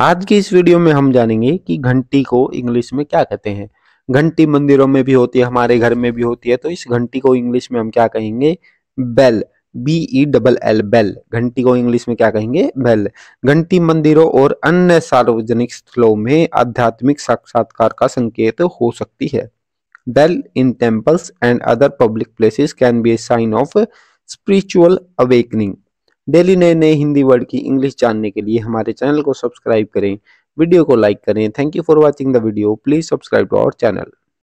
आज की इस वीडियो में हम जानेंगे कि घंटी को इंग्लिश में क्या कहते हैं घंटी मंदिरों में भी होती है हमारे घर में भी होती है तो इस घंटी को इंग्लिश में हम क्या कहेंगे bell B E double L bell घंटी को इंग्लिश में क्या कहेंगे बेल घंटी मंदिरों और अन्य सार्वजनिक स्थलों में आध्यात्मिक साक्षात्कार का संकेत हो सकती है bell in temples and other public places can be a sign of spiritual awakening daily नए नए हिंदी वर्ड की इंग्लिश जानने के लिए हमारे चैनल को सब्सक्राइब करें वीडियो को लाइक करें thank you for watching the video please subscribe to our channel